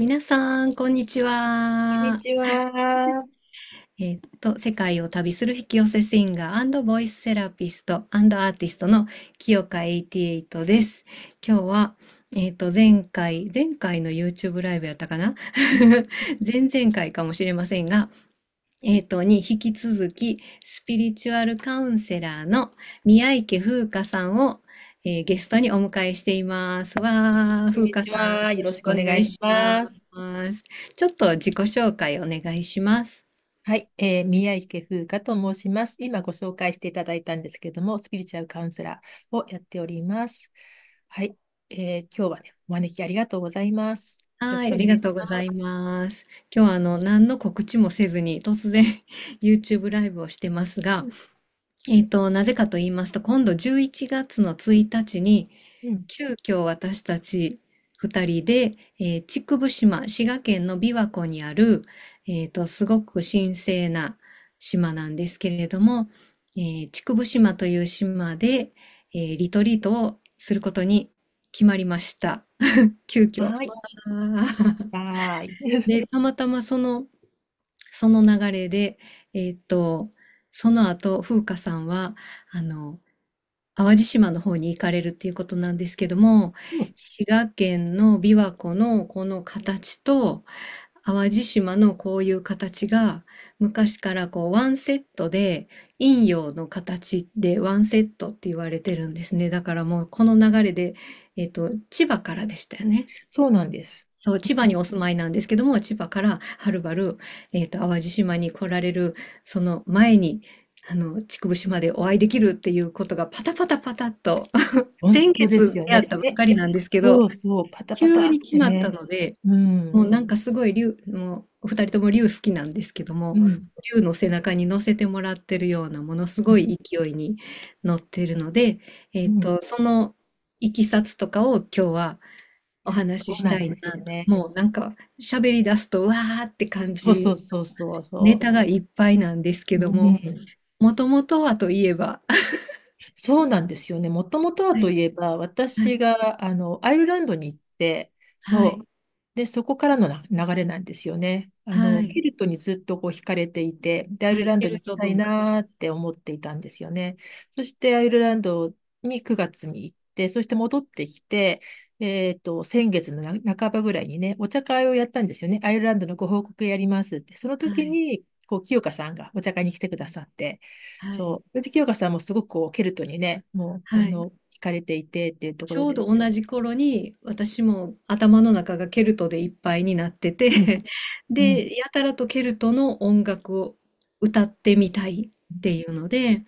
皆さん、こんにちは。こんにちは。えっと、世界を旅する引き寄せシンガーボイスセラピストアーティストの清香88です。今日は、えっと、前回、前回の YouTube ライブやったかな 前々回かもしれませんが、えっと、に引き続き、スピリチュアルカウンセラーの宮池風花さんをえー、ゲストにお迎えしています。わー、ふうかさん。よろしくお願いします。ちょっと自己紹介お願いします。はい、えー、宮池風花と申します。今ご紹介していただいたんですけども、スピリチュアルカウンセラーをやっております。はい、えー、今日はね、お招きありがとうございます。はい、ありがとうございます。今日はあの何の告知もせずに突然 YouTube ライブをしてますが、えっ、ー、と、なぜかと言いますと、今度11月の1日に、うん。急遽私たち2人で、えー、竹生島、滋賀県の琵琶湖にある、えっと、すごく神聖な島なんですけれども、えー、竹生島という島で、えー、リトリートをすることに決まりました。急遽。はい。で、たまたまその、その流れで、えっと、その後、風花さんは、あの、淡路島の方に行かれるっていうことなんですけども、うん。滋賀県の琵琶湖のこの形と、淡路島のこういう形が、昔からこうワンセットで、陰陽の形でワンセットって言われてるんですね。だからもうこの流れで、えっと、千葉からでしたよね。そうなんです。そう、千葉にお住まいなんですけども、千葉からはるばる、えっと、淡路島に来られる、その前に、あの、竹生島でお会いできるっていうことが、パタパタパタっと先月出会ったばっかりなんですけど、急に決まったので、うもうなんかすごい竜、もうお二人とも竜好きなんですけどうも、ん。竜の背中に乗せてもらってるようなものすごい勢いに乗ってるので、えっと、そのいきさつとかを今日はお話ししたいな、ね、もうなんか喋り出すとわーって感じそうそうそうそうネタがいっぱいなんですけどももともとはといえばそうなんですよねもともとはといえば、はい、私が、はい、あのアイルランドに行ってそう、はい、でそこからの流れなんですよねあの、ケルトにずっとこう惹かれていてでアイルランドに行きたいなって思っていたんですよねそしてアイルランドに9月に行ってそして戻ってきてえっ、と、先月の半ばぐらいにね、お茶会をやったんですよね。アイルランドのご報告やりますって。その時に、はい、こう、清香さんがお茶会に来てくださって、はい、そう。清香さんもすごくこう、ケルトにね、もう、はい、あの、惹かれていてっていうところで。ちょうど同じ頃に、私も頭の中がケルトでいっぱいになってて で、やたらとケルトの音楽を歌ってみたいっていうので、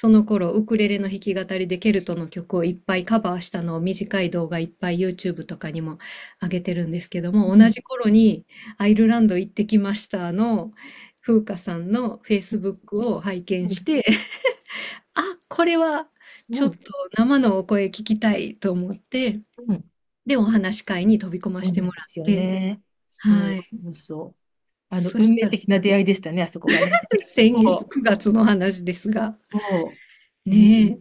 その頃ウクレレの弾き語りでケルトの曲をいっぱいカバーしたのを短い動画いっぱい YouTube とかにも上げてるんですけども同じ頃に「アイルランド行ってきました」の風花さんの Facebook を拝見して あこれはちょっと生のお声聞きたいと思って、うん、でお話会に飛び込ませてもらって。うん、ね、はい、そうあの、運命的な出会いでしたね、あそこがね。先月9月の話ですが。うね、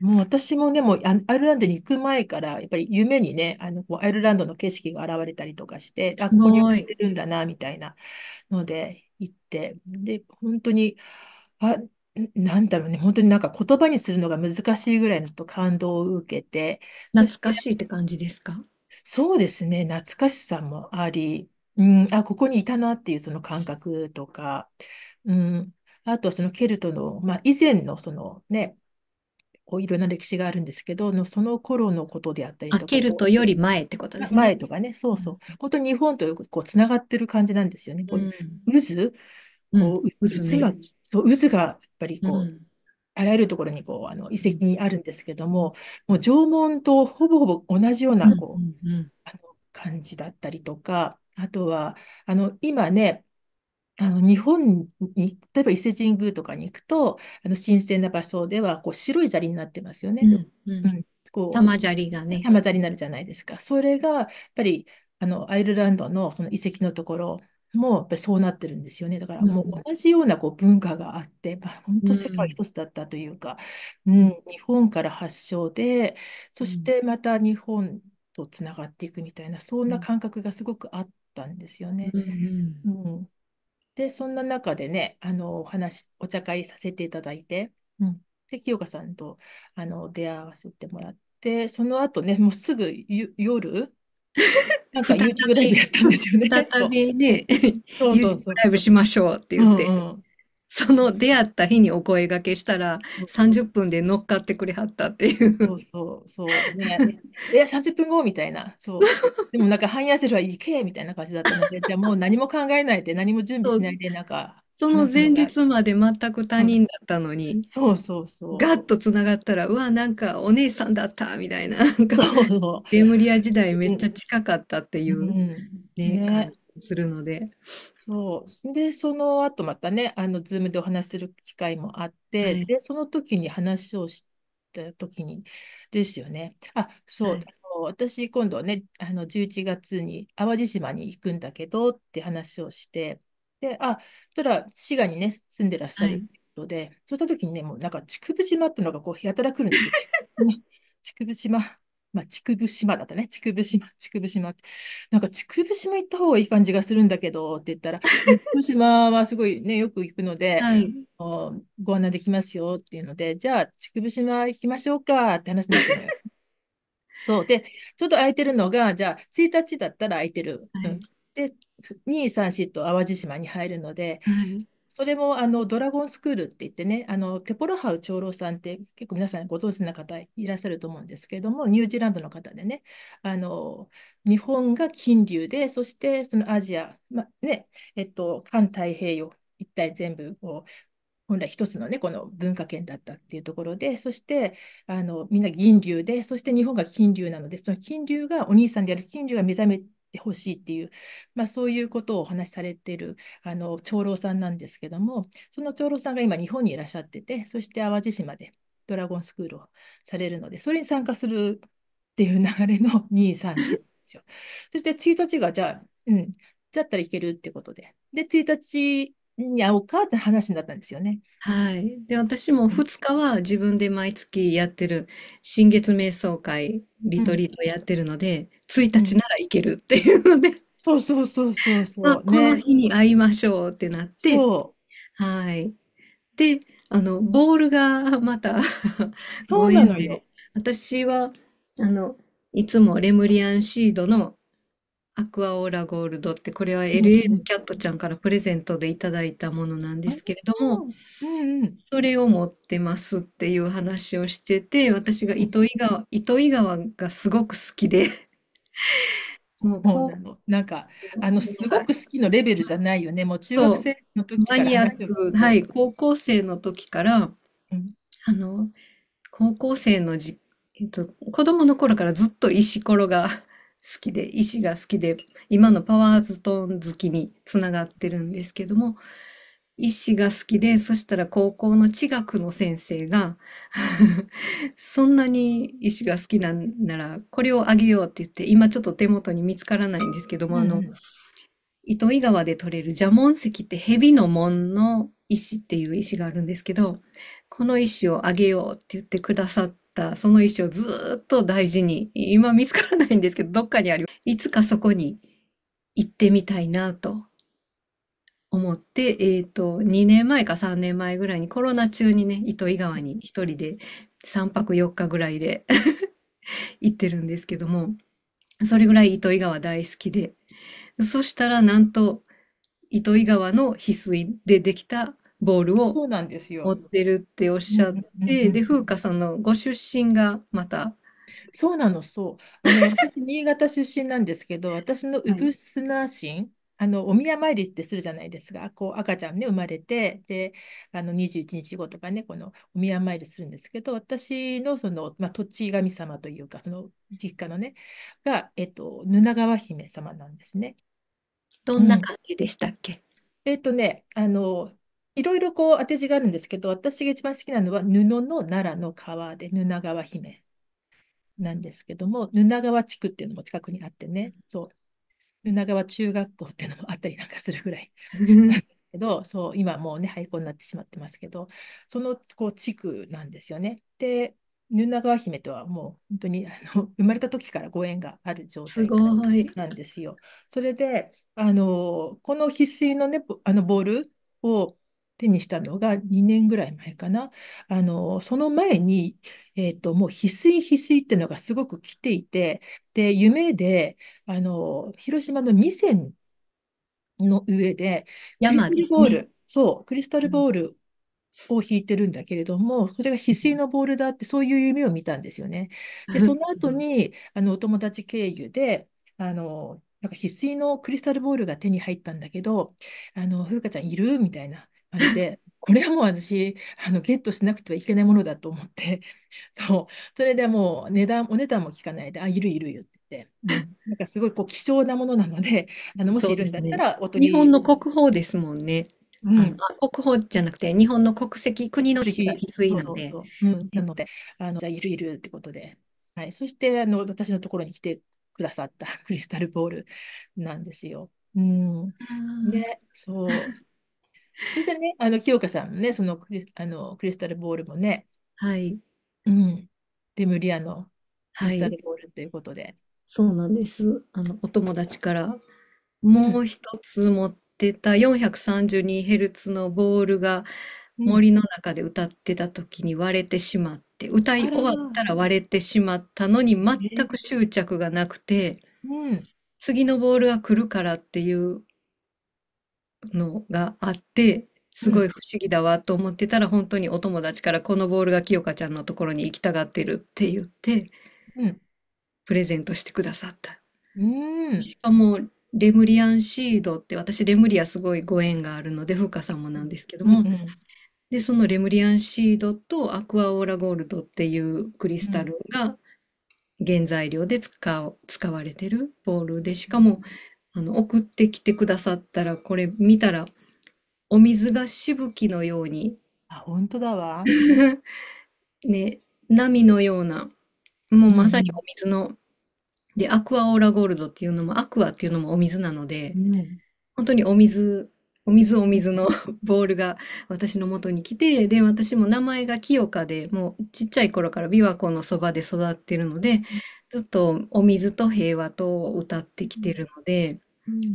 もう私もね、もうアイルランドに行く前から、やっぱり夢にね、あのアイルランドの景色が現れたりとかして、あ、ここに行ってるんだな、みたいなので行って、で、本当に、あ、なんだろうね、本当になんか言葉にするのが難しいぐらいのと感動を受けて、懐かしいって感じですかそうですね、懐かしさもあり、うん、あ、ここにいたなっていうその感覚とか、うん、あとはそのケルトの、まあ、以前のそのね、こういろんな歴史があるんですけど、のその頃のことであったりとか、ケルるトより前ってことですね。前とかね、そうそう。本当に日本とこうつながってる感じなんですよね。こう渦、うん、こう渦が、そう渦がやっぱりこう、うん、あらゆるところにこうあの遺跡にあるんですけども、もう縄文とほぼほぼ同じようなこう、あの感じだったりとか、あとは、あの、今ね、あの日本に、例えば伊勢神宮とかに行くと、あの神聖な場所ではこう白い砂利になってますよね。うんうんうん、こう玉砂利がね。玉砂利になるじゃないですか。それがやっぱりあのアイルランドのその遺跡のところもやっぱりそうなってるんですよね。だからもう同じようなこう文化があって、まあ、本当世界一つだったというか、うん、日本から発祥で、そしてまた日本とつながっていくみたいな、そんな感覚がすごくあっったんですよね。うん、うんうん、でそんな中でねあのお話お茶会させていただいて、うん、で清香さんとあの出会わせてもらってその後ねもうすぐ夜 なんか YouTube ライブやったんですよね。再びね、そうそうそう YouTube ライブしましょうって言って。うんうん、その出会った日にお声がけしたら、30分で乗っかってくれはったっていう。そうそうそう。ね、いや、30分後みたいな。そう。でもなんか、半夜セルは行けみたいな感じだったので、じゃもう何も考えないで、何も準備しないで、なんか。その前日まで全く他人だったのに、うん、そうそうそう。ガッとつながったら、うわ、なんかお姉さんだったみたいな、なんか、レムリア時代めっちゃ近かったっていう、ね、うん、ね、感じするので。そうでその後またねあの Zoom でお話しする機会もあって、はい、でその時に話をした時にですよね。あそう、はい私今度はねあの11月に淡路島に行くんだけどって話をしてであそしたら滋賀にね住んでらっしゃるので、はい、そうした時にねもうなんか竹生島ってのがこうやたら来るんですよ。竹生島まあ、竹生島だったね。竹生島、竹生島って。なんか、竹生島行った方がいい感じがするんだけど、って言ったら、竹生島はすごいね、よく行くので、はい、ご案内できますよっていうので、じゃあ、竹生島行きましょうかって話になって そう。で、ちょっと空いてるのが、じゃあ、1日だったら空いてる。はい、うん、で、2、3、4と淡路島に入るので、はいそれもあのドラゴンスクールって言ってね、あのテポロハウ長老さんって結構皆さんご存知な方いらっしゃると思うんですけれども、ニュージーランドの方でね、あの日本が金流で、そしてそのアジア、まねえっと、環太平洋一帯全部を本来一つのね、この文化圏だったっていうところで、そしてあのみんな銀流で、そして日本が金流なので、その金流がお兄さんである金流が目覚めてほしいっていう、まあ、そういうことをお話しされてるあの長老さんなんですけどもその長老さんが今日本にいらっしゃっててそして淡路島でドラゴンスクールをされるのでそれに参加するっていう流れの234 ですよ。そして1日がじゃあ、うん、だったらいけるってことで。で1日いや、お母かって話になったんですよね。はい。で、私も2日は自分で毎月やってる新月瞑想会、リトリートやってるので、1日なら行けるっていうので、そうそうそうそうそう、この日に会いましょうってなって、ね、はい。で、あの、ボールがまたそうなのよ。私は、あの、いつもレムリアンシードのアクアオーラゴールドってこれは LA のキャットちゃんからプレゼントでいただいたものなんですけれども、うんうん。それを持ってますっていう話をしてて、私が糸魚川、糸魚川がすごく好きで、もうそうなの。なんか、あの、すごく好きのレベルじゃないよね。もう中学生の時マからニアてク、はい、高校生の時から、うん。あの、高校生のじ、えっと、子供の頃からずっと石ころがきで石が好きで今のパワーストーン好きにつながってるんですけども石が好きでそしたら高校の地学の先生が そんなに石が好きなんならこれをあげようって言って今ちょっと手元に見つからないんですけども、うん、あの糸魚川で採れる蛇紋石って蛇の紋の石っていう石があるんですけどこの石をあげようって言ってくださって。ったその石をずっと大事に、今見つからないんですけど、どっかにある。いつかそこに行ってみたいなと思って、えっ、ー、と、2年前か3年前ぐらいにコロナ中にね、糸魚川に1人で3泊4日ぐらいで 行ってるんですけども、それぐらい糸魚川大好きで、そしたらなんと糸魚川の翡翠でできたボールをそうなんです持ってるっておっしゃって、で、風花さんのご出身がまた、そうなの、そう。あの、私、新潟出身なんですけど、私のは産い、砂神あの、お宮参りってするじゃないですか。こう、赤ちゃんね、生まれて、で、あの、21日後とかね、このお宮参りするんですけど、私のその、まあ、土地神様というか、その実家のね、が、えっと、布川姫様なんですね。どんな感じでしたっけえっとね、あの、いろいろこう当て字があるんですけど、私が一番好きなのは布の奈良の川で、布川姫なんですけども、布川地区っていうのも近くにあってね、そう、布川中学校っていうのもあったりなんかするぐらいんけど、そう、今もうね、廃校になってしまってますけど、そのこう地区なんですよね。で、布川姫とはもう本当にあの生まれた時からご縁がある状態なんですよ。それで、あのこの翡翠のね、あのボールを手にしたのが2年ぐらい前かな。あの、その前に、えっ、ー、と、もう翡翠翡翠ってのがすごく来ていて、で、夢で、あの、広島の味仙の上で、クリスタルボール、ね、そう、クリスタルボールを引いてるんだけれども、それが翡翠のボールだって、そういう夢を見たんですよね。で、その後に、あの、お友達経由で、あの、なんか翡翠のクリスタルボールが手に入ったんだけど、あの、風花ちゃんいるみたいな。あれで、これはもう私、あの、ゲットしなくてはいけないものだと思って、そう、それでもう値段、お値段も聞かないで、あ、いるいるよって言って、うん、なんかすごいこう希少なものなので、あのもしいるんだったらお取り、日本の国宝ですもんね。うん、あ国宝じゃなくて日本の国籍国の歴が必須なのでそうそう、うん、なのであのじゃあいるいるってことで、はい、そしてあの私のところに来てくださったクリスタルボールなんですよ。うん、でそうそしてね、あの清香さんのね、そのクリあのクリスタルボールもね、はい。うん、レムリアのクリスタルボールということで。はい、そうなんです。あのお友達からもう一つ持ってた 432Hz のボールが森の中で歌ってた時に割れてしまって、うん、歌い終わったら割れてしまったのに全く執着がなくて、うん、次のボールが来るからっていうのがあって、すごい不思議だわと思ってたら、ほんとにお友達から「このボールが清香ちゃんのところに行きたがってる」って言って。うん。プレゼントしてくださった。しかも、レムリアンシードって私レムリアすごいご縁があるので、風花さんもなんですけどうんうも、ん。で、そのレムリアンシードとアクアオーラゴールドっていうクリスタルが原材料で使われてるボールで、しかもあの送ってきてくださったらこれ見たらお水がしぶきのようにあ、本当だわ。ね、波のようなもうまさにお水のでアクアオーラゴールドっていうのもアクアっていうのもお水なのうで、ん。当にお水お水お水の ボールが私のもとに来て、で、私も名前が清香で、もうちっちゃい頃から琵琶湖のそばで育ってるので、ずっとお水と平和とを歌ってきてるので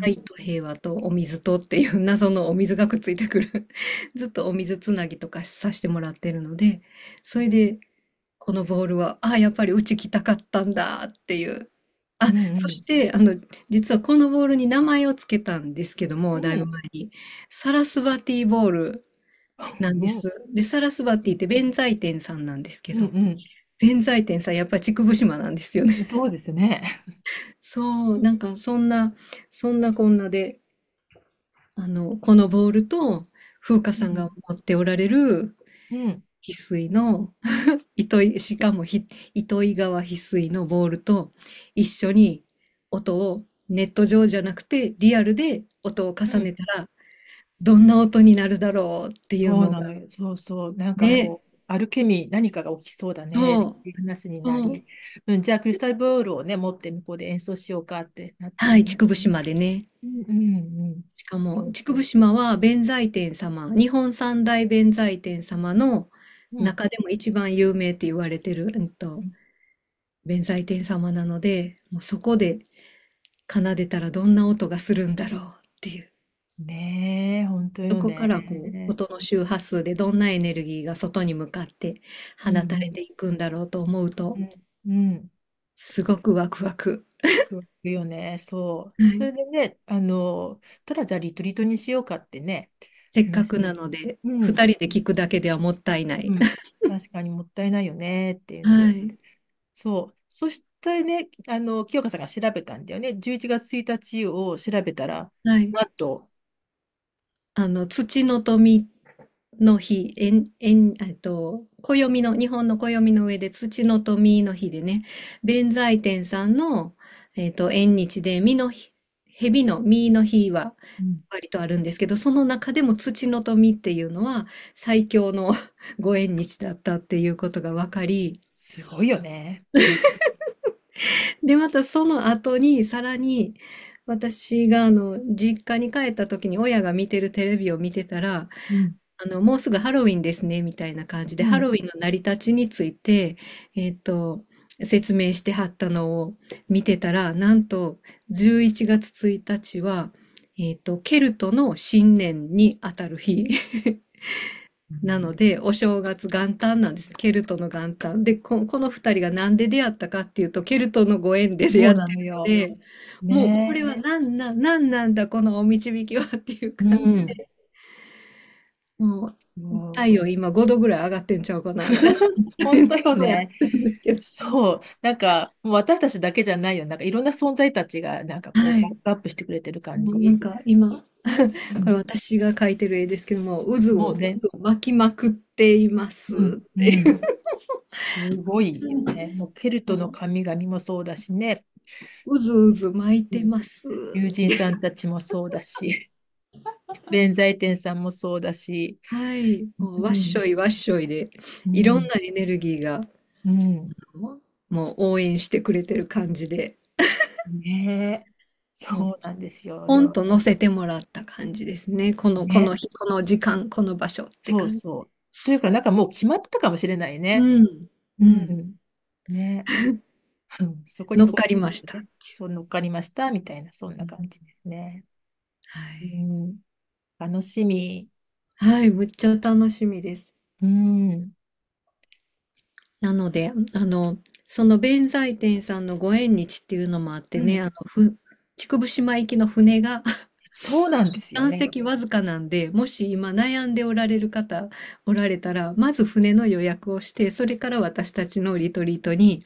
愛と平和とお水とっていう謎のお水がくっついてくる ずっとお水つなぎとかさしてもらってるので、それでこのボールは、ああ、やっぱりうち来たかったんだっていう。あ、そしてあの実はこのボールに名前を付けたんですけども、だいぶ前に。サラスバティボールなんです。で、サラスバティって弁財天さんなんですけど、弁財天さんやっぱり竹生島なんですよね。そうですね。そう、なんかそんな、そんなこんなで、あの、このボールと、風花さんが持っておられるうん。翡翠の 糸しかもひ糸魚川翡翠のボールと一緒に音をネット上じゃなくてリアルで音を重ねたらどんな音になるだろうっていうそうのながのよ。そうそう。なんかね、こうアルケミー何かが起きそうだねっていう話になり、うん、うん、じゃあクリスタルボールをね持って向こうで演奏しようかってなって、はい竹生島でね、うんうんうん、しかも竹生島は弁財天様日本三大弁財天様の中でも一番有名って言われてる、うん、うん、と弁財天様なのでもうそこで奏でたらどんな音がするんだろうっていうねえ、本当そよこからこう音の周波数でどんなエネルギーが外に向かって放たれていくんだろうと思ううとん、うん。すごくワクワク。よね、そう。それでね、あの、ただじゃあリトリートにしようかってね、せっかくなのでう2ん、人で聞くだけではもったいなうい。ん、確かにもったいないよねっていうはい。そう。そしてね、あの、清香さんが調べたんだよね。11月1日を調べたら、はい。なんとあの、土の富の日、えん、えん、えっと、暦の、日本の暦の上で土の富の日でね、弁財天さんの、えっと、縁日で、身の日、蛇の身の日は割とあるんですけど、その中でも土の富っていうのは最強の ご縁日だったっていうことが分かり、すごいよね。で、またその後にさらに、私があの実家に帰った時に親が見てるテレビを見てたら、うん、あのもうすぐハロウィンですねみたいな感じで、うん、ハロウィンの成り立ちについて、えーと、と説明してはったのを見てたらなんと11月1日は、えーとケルトの新年にあたる日なのでお正月元旦なんですケルトの元旦でここの2人が何で出会ったかっていうとケルトのご縁で出会ってるのでもうこれは何な何なんだこのお導きはっていう感じで、うん、もう太陽今5度ぐらい上がってんちゃうかな 本当よねそうなんかもう私たちだけじゃないよなんかいろんな存在たちがなんかこうバックアップしてくれてる感じ、なんか今これ私が描いてる絵ですけども渦を巻きまくっています。うんうん、すごいよね。もうケルトの神々もそうだしね。うずうず巻いてます。友人さんたちもそうだし。弁財天さんもそうだし。はい。もうわっしょいわっしょいで、うん、いろんなエネルギーが、うん、もう応援してくれてる感じで。ねそうなんですよ。ポンと乗せてもらった感じですね。この、ねこの日、この時間、この場所って感じ。そう。というか、なんかもう決まってたかもしれないね。うん。うん。ね。う んそこに乗っかりました。そう、乗っかりました、みたいな、そんな感じですね。はうい。ん。楽しみ。はい、むっちゃ楽しみです。うん。なので、あの、その弁財天さんのご縁日っていうのもあってうね、んあの、ふ、竹生島行きの船がそうなんですよ、ね。残わずかなんで、もし今悩んでおられる方おられたら、まず船の予約をして、それから私たちのリトリートに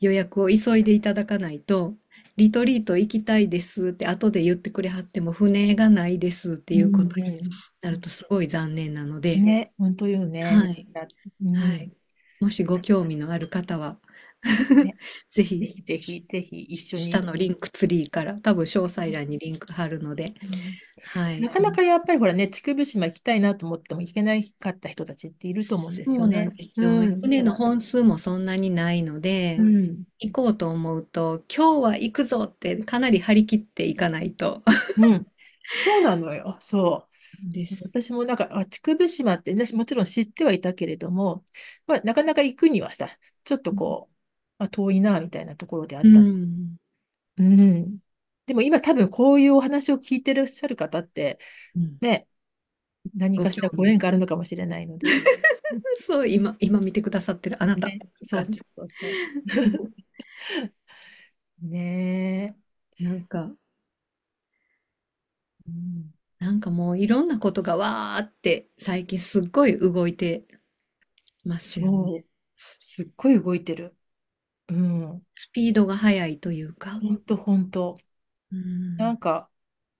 予約を急いでいただかないと、リトリート行きたいですって後で言ってくれはっても船がないですっていうことになるとすごい残念なので。ね、本当よね。はい、うん、はい。もしご興味のある方は、ぜひぜひぜひぜひ一緒に下のリンクツリーから多分詳細欄にリンク貼るので、うん、はい、なかなかやっぱりほらね竹生島行きたいなと思っても行けなかった人たちっていると思うんですよね。うんよ、船の本数もそんなにないので、うん、行こうと思うと今日は行くぞってかなり張り切っていかないと。うん、そうなのよそうです私もなんか竹生島って、ね、もちろん知ってはいたけれども、まあ、なかなか行くにはさちょっとこう、あ、遠いな、みたいなところであったでうん。でも今多分こういうお話を聞いてらっしゃる方って、ね、何かしらご縁があるのかもしれないので。そう、今、今見てくださってるあなた。ね、てそう感そうそうそう。ねなんか、うん。なんかもういろんなことがわーって最近すっごい動いてますよね。そう。すっごい動いてる。うん。スピードが速いというか。ほんとほんと。なんか、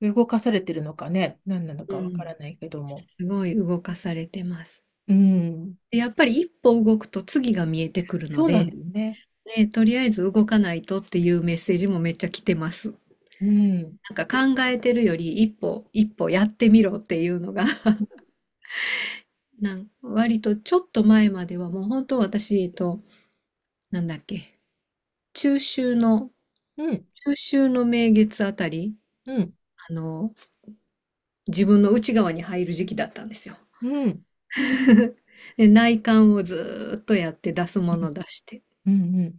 動かされてるのかね、何なのかわからないけども。すごい動かされてます。うん。やっぱり一歩動くと次が見えてくるので、ね。ね、とりあえず動かないとっていうメッセージもめっちゃ来てます。うん。なんか考えてるより一歩一歩やってみろっていうのが なん割とちょっと前まではもう本当私、えっと、なんだっけ、中秋の、中秋の名月あたり、あの、自分の内側に入る時期だったんですよ。うん。で、内観をずっとやって出すもの出して。うん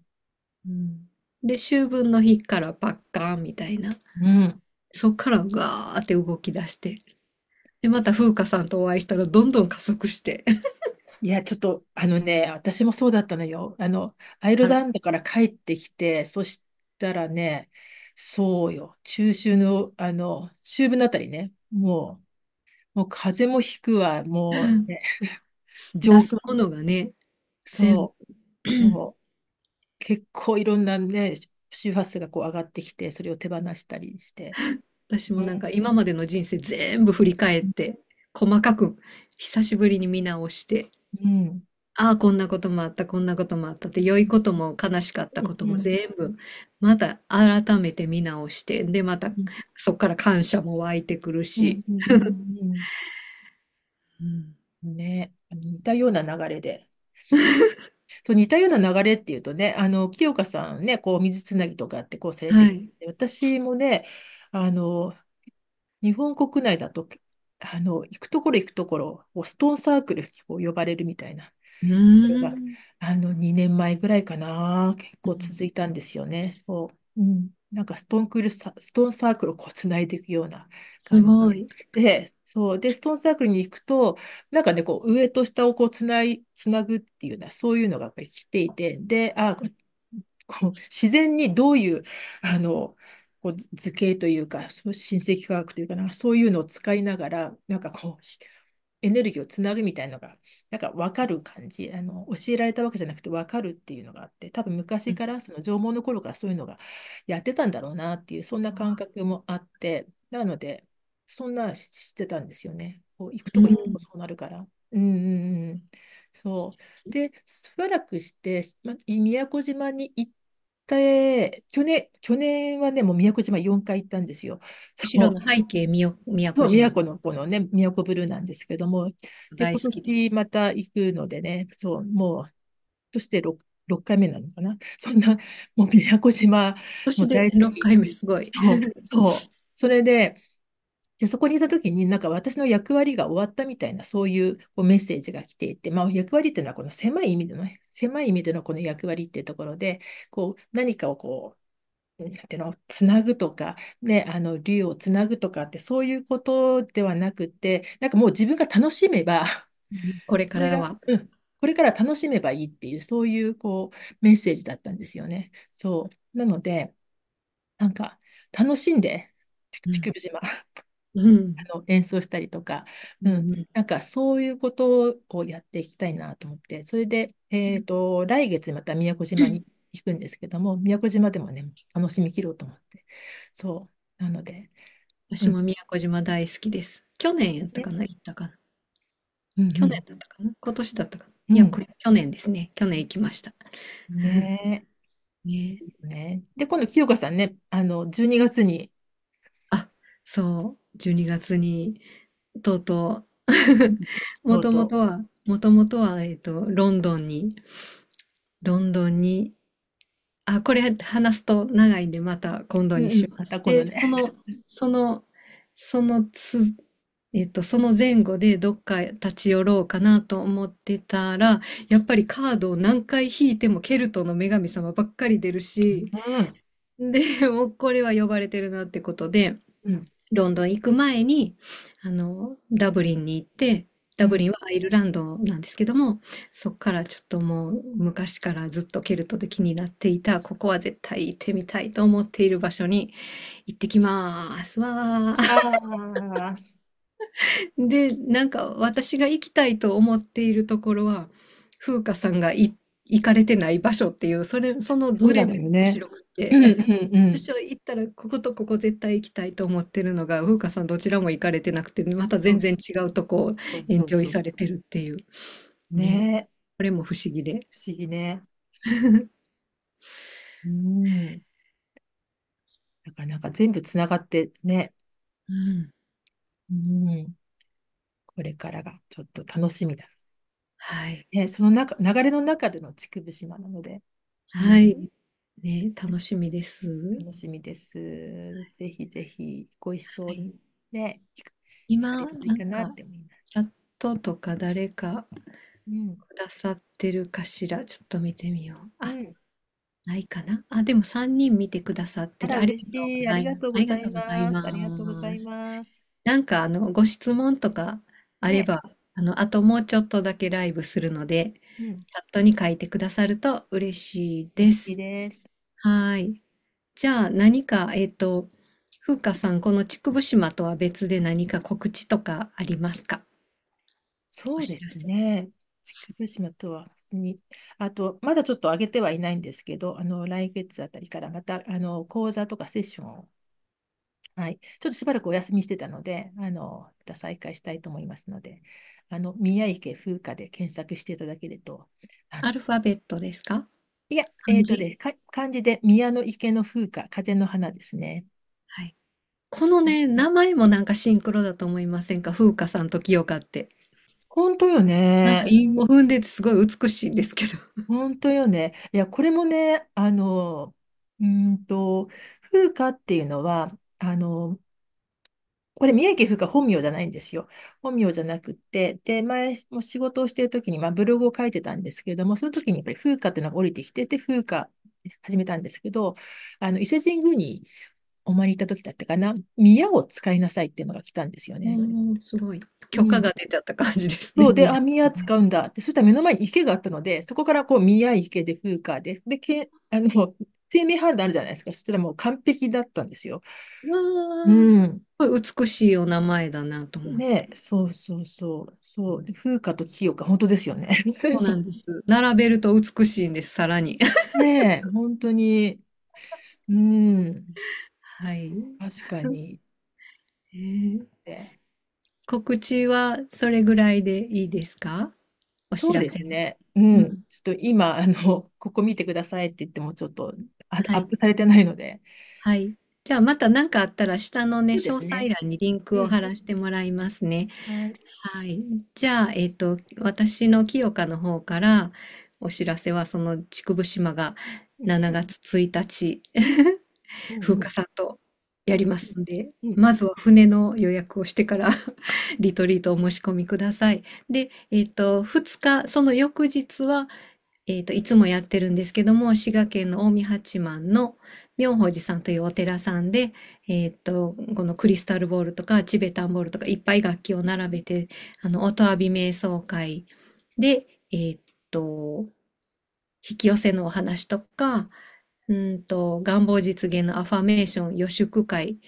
うん。で、秋分の日からバッカーンみたいな。そっからガーって動き出して。で、また風花さんとお会いしたらどんどん加速して。いや、ちょっと、あのね、私もそうだったのよ。あの、アイルランドから帰ってきて、そしたらね、そうよ、中秋の、あの、秋分のあたりね、もう、もう風邪もひくわ、もうね、上す空、ものがね、全そう、そう、結構いろんなね、周波数がこう上がってきて、それを手放したりして、私もなんね、か今までの人生全部振り返って、細かく久しぶりに見直して。うん。ああ、こんなこともあった、こんなこともあったって、良いことも悲しかったことも全部、また改めて見直して、で、またそっから感謝も湧いてくるし。うんね、似たような流れで。と 似たような流れっていうとね、あの、清香さんね、こう、水つなぎとかってこうされててい。私もね、あの、日本国内だとあの、行くところ行くところ、をストーンサークルこう呼ばれるみたいな。のがあの、2年前ぐらいかな、結構続いたんですよね。そう。うん。なんかストーンクルサ、ストーンサークルをこうつないでいくようなす感ごじい。で、そう。で、ストーンサークルに行くと、なんかね、こう、上と下をこう、つない、繋ぐっていうような、そういうのがやっぱり来ていて、で、あ、こう、自然にどういう、あの、こう図形というか、親戚科学というか、なんかそういうのを使いながら、なんかこう、エネルギーをつなぐみたいなのが、なんか分かる感じあの、教えられたわけじゃなくて分かるっていうのがあって、多分昔から、その縄文の頃からそういうのがやってたんだろうなっていう、そんな感覚もあって、なので、そんなしてたんですよね。こう行くとこ行くとこそうなるから。うん、うんうんそうでしばらくして、ま、宮古島に行って去年、去年はね、もう宮古島4回行ったんですよ。白の背景、宮宮古島。宮古のこのね、宮古ブルーなんですけども、で、今年また行くのでね、そう、もう、として 6, 6回目なのかな。そんな、もう宮古島、今年で6回目、すごい。そう、それで、で、そこにいた時に、なんか私の役割が終わったみたいな、そういうこうメッセージが来ていて、まあ、役割っていうのはこの狭い意味での、ね、狭い意味でのこの役割っていうところで、こう、何かをこう、てのつなぐとか、ね、あの竜をつなぐとかってそういうことではなくてなんかもう自分が楽しめばこれからは、うん、これから楽しめばいいっていうそういうこうメッセージだったんですよね。そうなのでなんか楽しんで乳首島、うん、あの演奏したりとか、うん、うん、なんかそういうことをやっていきたいなと思って、それで、えーと、来月また宮古島に行くんですけども、宮古島でもね、楽しみきろうと思って、そう、なので。私も宮古島大好きです。去年やったかな、行ったかな。うん去年だったかな、今年だったかな。いや、これ去年ですね、去年行きました。ね ねね、で、今度、清香さんね、あの12月に。あそう12月にとうとうもともとはもともとは、えっと、ロンドンにロンドンにあこれ話すと長いんでまた今度にしよう。うん、またね、そのそのそのつえっと、その前後でどっか立ち寄ろうかなと思ってたらやっぱりカードを何回引いてもケルトの女神様ばっかり出るし、うん、でもうこれは呼ばれてるなってことで、うん、ロンドン行く前に、あの、ダブリンに行って、ダブリンはアイルランドなんですけども、そっからちょっともう昔からずっとケルトで気になっていた、ここは絶対行ってみたいと思っている場所に行ってきます。わあーで、なんか私が行きたいと思っているところは、風花さんが行っ行かれてない場所っていうそれそのズレも面白くて、ね、うんうんうん、私は行ったらこことここ絶対行きたいと思ってるのが風花さんどちらも行かれてなくてまた全然違うとこをエンジョイされてるっていう。ねねこれも不思議で。不思議ね。うん、だからなんか全部つながってね。うん、うん、これからがちょっと楽しみだはい。ね、その中流れの中での竹生島なので。はい。ん。ね、楽しみです。楽しみです。ぜひぜひご一緒にね、ひく今、なんかなって思チャットとか誰かうん。くださってるかしら、ちょっと見てみよう。うあ、ん。ないかな。あ、でも三人見てくださってる。ら、ありがとうございまとありがとうございます。ありがとうございます。なんかあの、ご質問とかあれね。ばあの、あともうちょっとだけライブするので、うん。チャットに書いてくださると嬉しいでいいす。です。はい。じゃあ何か、えっと、ふうかさん、この竹生島とは別で何か告知とかありますかそうですね。竹生島とは別に、あと、まだちょっと上げてはいないんですけど、あの来月あたりからまたあの講座とかセッションを、はい、ちょっとしばらくお休みしてたので、あのまた再開したいと思いますので、あの、宮池風花で検索していただけると、アルファベットですかいや、えっと字ね、か漢字で宮の池の風花、風の花ですね。はい。このね、名前もなんかシンクロだと思いませんか風花さんと清香って。本当よなんかね。韻を踏んでてすごい美しいんですけど。本当よね。いや、これもね、あの、うんと、風花っていうのは、あの、これ、宮城風が本名じゃないんですよ。本名じゃなくて、で、前、も仕事をしている時に、まあ、ブログを書いてたんですけれども、その時にやっぱり風化っていうのが降りてきてて、風化始めたんですけど、あの、伊勢神宮にお参り行った時だったかな、宮を使いなさいっていうのが来たんですよね。うん、すごい。許可が出てあった感じですね。そうで、あ、宮使うんだって、そしたら目の前に池があったので、そこからこう宮池で風化で、で、けあのー平ハ判断あるじゃないですか。そしたらもう完璧だったんですよ。うん。美しいお名前だなと思って。ね、そうそうそう。そう。風花と清香、本当ですよね。そうなんです。並べると美しいんです、さらに。ね、本当に。うん。はい。確かに。えー、告知はそれぐらいでいいですかそうですね。うん、ちょっと今あのここ見てくださいって言ってもちょっとアップされてないので。はい。じゃあまた何かあったら下のね、そ詳細欄にリンクを貼らせてもらいますね。はい。はい。じゃあ、えっと、私の清香の方からお知らせは、その筑生島が7月1日、うん風ん。化さんとやりますんで、うん。まずは船の予約をしてからリトリートお申し込みください。で、えっと、2日、その翌日は、えー、と、いつもやってるんですけども、滋賀県の近江八幡の妙法寺さんというお寺さんで、えー、と、このクリスタルボールとかチベタンボールとかいっぱい楽器を並べて、あの、音浴び瞑想会で、えー、と、引き寄せのお話とか、うんと、願望実現のアファメーション予祝会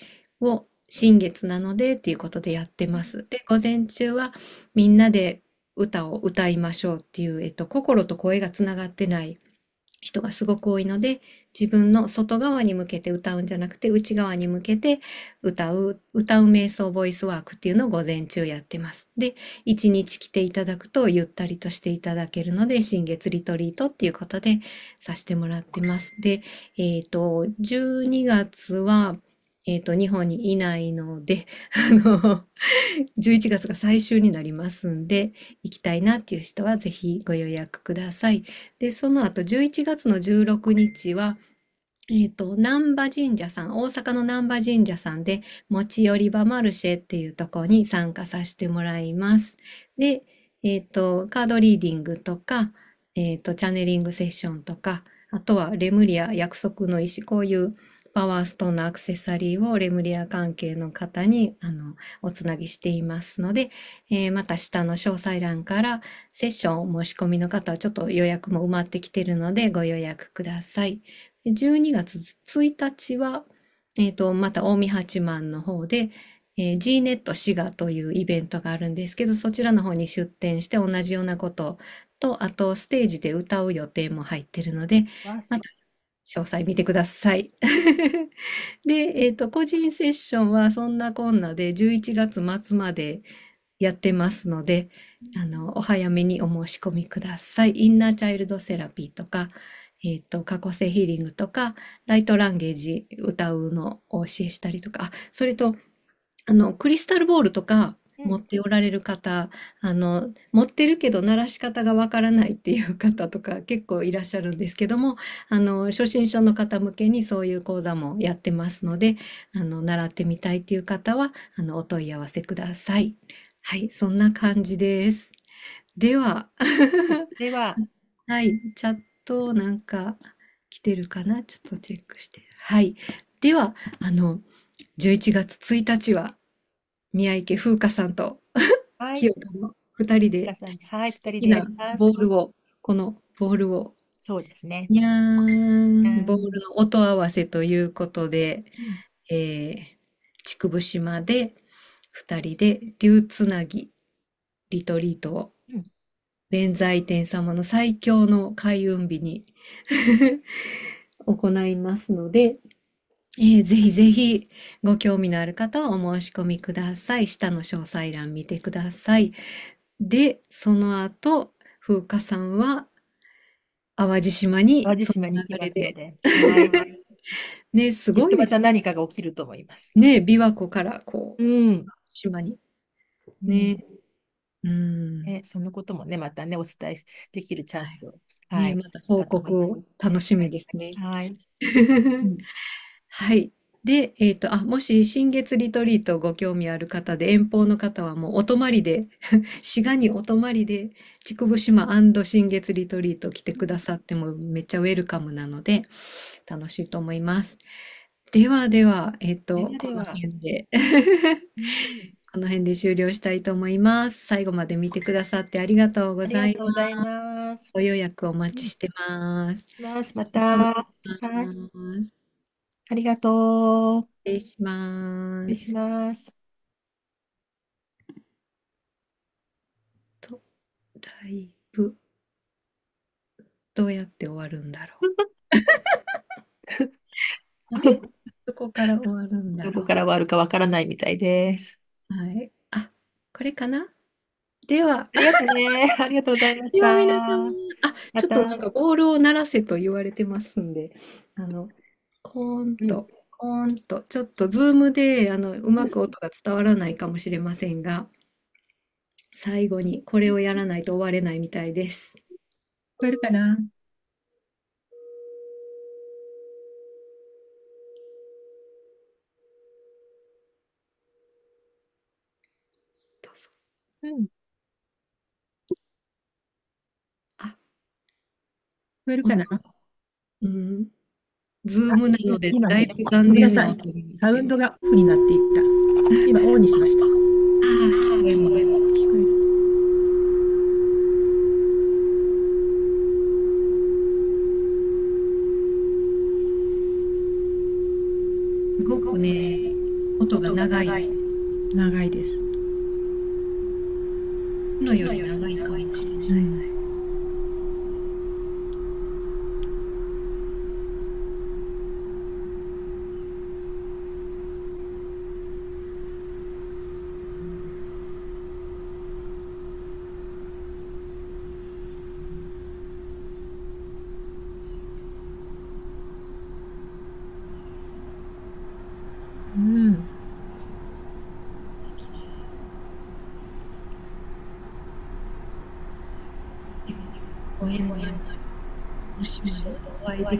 を新月なのでっていうことでやってます。で、午前中はみんなで歌を歌いましょうっていう、えっと、心と声がつながってない人がすごく多いので自分の外側に向けて歌うんじゃなくて内側に向けて歌う歌う瞑想ボイスワークっていうのを午前中やってます。で1日来ていただくとゆったりとしていただけるので新月リトリートっていうことでさせてもらってます。でえっ、ー、と12月はえっ、ー、と、日本にいないので、あの、11月が最終になりますんで、行きたいなっていう人はぜひご予約ください。で、その後、11月の16日は、えっ、ー、と、南波神社さん、大阪の南波神社さんで、持ち寄り場マルシェっていうとこに参加させてもらいます。で、えっ、ー、と、カードリーディングとか、えっ、と、チャネリングセッションとか、あとはレムリア約束の石、こういうパワーストーンのアクセサリーをレムリア関係の方にあのおつなぎしていますので、えー、また下の詳細欄からセッションお申し込みの方はちょっと予約も埋まってきてるのでご予約ください。12月1日は、えーと、また近江八幡の方で、えー、G ネット滋賀というイベントがあるんですけどそちらの方に出展して同じようなこととあとステージで歌う予定も入ってるのでまた詳細見てください。で、えっ、ー、と、個人セッションはそんなこんなで11月末までやってますので、あの、お早めにお申し込みください。インナーチャイルドセラピーとか、えっ、ー、と、過去性ヒーリングとか、ライトランゲージ歌うのを教えしたりとか、それと、あの、クリスタルボールとか、持っておられる方、あの持ってるけど鳴らし方がわからないっていう方とか結構いらっしゃるんですけどもあの初心者の方向けにそういう講座もやってますのであの習ってみたいっていう方はあのお問い合わせください。はい、そんな感じです。では では、はい、チャットなんか来てるかなちょっとチェックして。はい。では、あの、11月1日は宮池風花さんと、はい、清香の2人で、はい、ボールを、このボールを、そうですね。にゃーん、ボールの音合わせということで、えー、竹生島で2人で竜つなぎリトリートを、うん、弁財天様の最強の開運日に 行いますので、えー、ぜひぜひご興味のある方はお申し込みください。下の詳細欄見てください。で、その後、風花さんは淡路島に、淡路島に行きますので。ね、すごい、また何かが起きると思います。ね、琵琶湖からこう、うん、島に。ね、うん、ね、そのこともね、またね、お伝えできるチャンスを。はい、はい、ね、また報告を楽しみですね。はい。はい。で、えっと、あ、もし新月リトリートご興味ある方で、遠方の方はもうお泊まりで、滋賀にお泊まりで、竹生島新月リトリート来てくださってもめっちゃウェルカムなので、楽しいと思います。ではでは、えっと、この辺で この辺で終了したいと思います。最後まで見てくださってありがとうございます。ますご予約お待ちしてます。また。ありがとう。失礼しま失礼す。します。と、ライブ。どうやって終わるんだろう。どこから終わるんだどろこから終わるかわからないみたいです。はい。あ、これかなでは、ありがとうね。ありがとうございましでは皆た。あ、ちょっとなんかボールを鳴らせと言われてますんで、あの、コーンと、コーンと、ちょっとズームであのうまく音が伝わらないかもしれませんが、最後にこれをやらないと終われないみたいです。聞こえるかなどうぞ。ん。あ、聞こえるかなうん。ズームなので、だいぶ残念な、ね、サウンドがオフになっていった。今、オンにしました。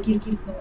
requerir